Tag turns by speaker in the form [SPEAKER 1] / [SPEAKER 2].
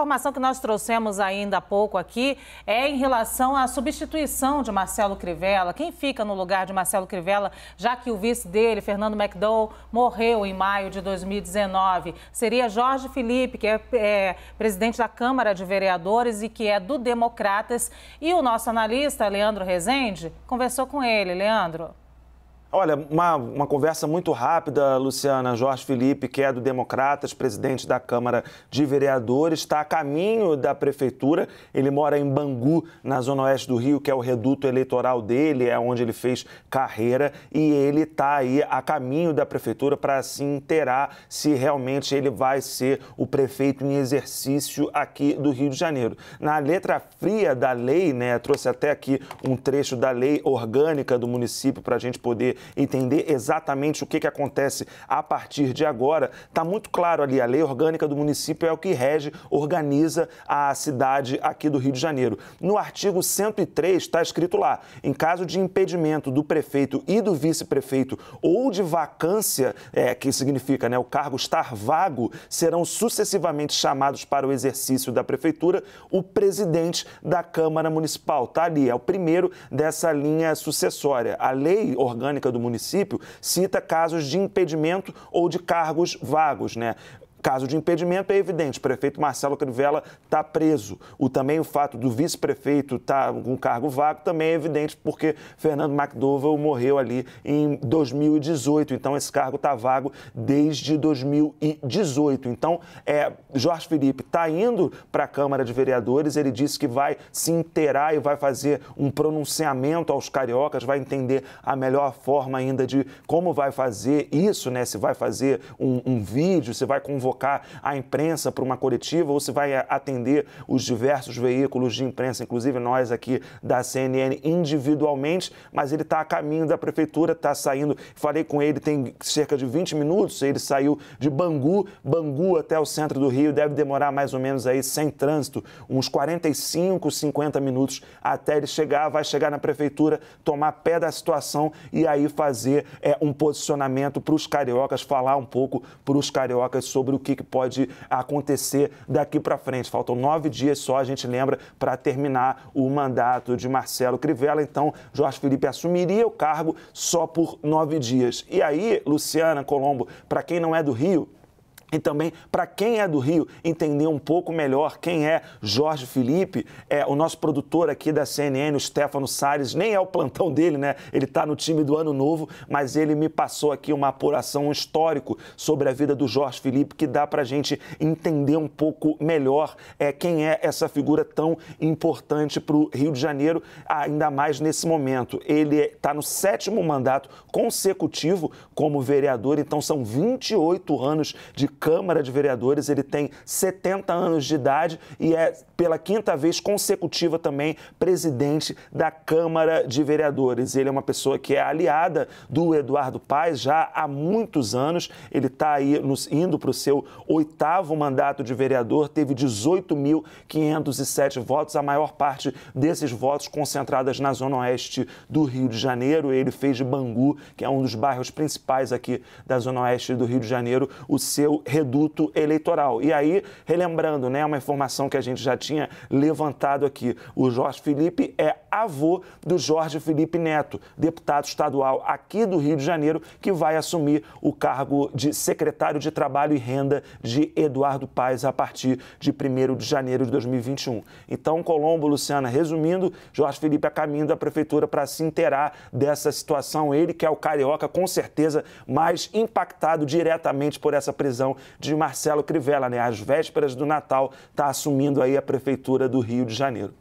[SPEAKER 1] informação que nós trouxemos ainda há pouco aqui é em relação à substituição de Marcelo Crivella. Quem fica no lugar de Marcelo Crivella, já que o vice dele, Fernando McDowell, morreu em maio de 2019? Seria Jorge Felipe, que é, é presidente da Câmara de Vereadores e que é do Democratas. E o nosso analista, Leandro Rezende, conversou com ele. Leandro.
[SPEAKER 2] Olha, uma, uma conversa muito rápida, Luciana. Jorge Felipe, que é do Democratas, presidente da Câmara de Vereadores, está a caminho da prefeitura. Ele mora em Bangu, na zona oeste do Rio, que é o reduto eleitoral dele, é onde ele fez carreira. E ele está aí a caminho da prefeitura para se inteirar se realmente ele vai ser o prefeito em exercício aqui do Rio de Janeiro. Na letra fria da lei, né, trouxe até aqui um trecho da lei orgânica do município para a gente poder entender exatamente o que, que acontece a partir de agora. Está muito claro ali, a lei orgânica do município é o que rege, organiza a cidade aqui do Rio de Janeiro. No artigo 103 está escrito lá, em caso de impedimento do prefeito e do vice-prefeito ou de vacância, é, que significa né, o cargo estar vago, serão sucessivamente chamados para o exercício da prefeitura o presidente da Câmara Municipal. Está ali, é o primeiro dessa linha sucessória. A lei orgânica do município cita casos de impedimento ou de cargos vagos, né? Caso de impedimento, é evidente, o prefeito Marcelo Crivella está preso. O, também o fato do vice-prefeito estar tá com cargo vago também é evidente, porque Fernando McDowell morreu ali em 2018. Então, esse cargo está vago desde 2018. Então, é, Jorge Felipe está indo para a Câmara de Vereadores, ele disse que vai se inteirar e vai fazer um pronunciamento aos cariocas, vai entender a melhor forma ainda de como vai fazer isso, né? Se vai fazer um, um vídeo, se vai convocar convocar a imprensa para uma coletiva ou se vai atender os diversos veículos de imprensa, inclusive nós aqui da CNN individualmente, mas ele está a caminho da prefeitura, está saindo. Falei com ele tem cerca de 20 minutos, ele saiu de Bangu, Bangu até o centro do Rio, deve demorar mais ou menos aí sem trânsito, uns 45, 50 minutos até ele chegar, vai chegar na prefeitura, tomar pé da situação e aí fazer é, um posicionamento para os cariocas, falar um pouco para os cariocas sobre o que, que pode acontecer daqui para frente. Faltam nove dias só, a gente lembra, para terminar o mandato de Marcelo Crivella. Então, Jorge Felipe assumiria o cargo só por nove dias. E aí, Luciana Colombo, para quem não é do Rio, e também para quem é do Rio entender um pouco melhor quem é Jorge Felipe, é o nosso produtor aqui da CNN, o Stefano Salles, nem é o plantão dele, né? Ele está no time do Ano Novo, mas ele me passou aqui uma apuração um histórico sobre a vida do Jorge Felipe que dá para a gente entender um pouco melhor é, quem é essa figura tão importante para o Rio de Janeiro, ainda mais nesse momento. Ele está no sétimo mandato consecutivo como vereador, então são 28 anos de Câmara de Vereadores, ele tem 70 anos de idade e é pela quinta vez consecutiva também presidente da Câmara de Vereadores. Ele é uma pessoa que é aliada do Eduardo Paes já há muitos anos. Ele está aí nos, indo para o seu oitavo mandato de vereador, teve 18.507 votos, a maior parte desses votos concentradas na zona oeste do Rio de Janeiro. Ele fez de Bangu, que é um dos bairros principais aqui da zona oeste do Rio de Janeiro, o seu reduto eleitoral. E aí, relembrando, né, uma informação que a gente já tinha levantado aqui, o Jorge Felipe é avô do Jorge Felipe Neto, deputado estadual aqui do Rio de Janeiro, que vai assumir o cargo de secretário de Trabalho e Renda de Eduardo Paes a partir de 1 de janeiro de 2021. Então, Colombo, Luciana, resumindo, Jorge Felipe é caminho da prefeitura para se inteirar dessa situação. Ele, que é o carioca, com certeza mais impactado diretamente por essa prisão de Marcelo Crivella, né? Às vésperas do Natal, está assumindo aí a Prefeitura do Rio de Janeiro.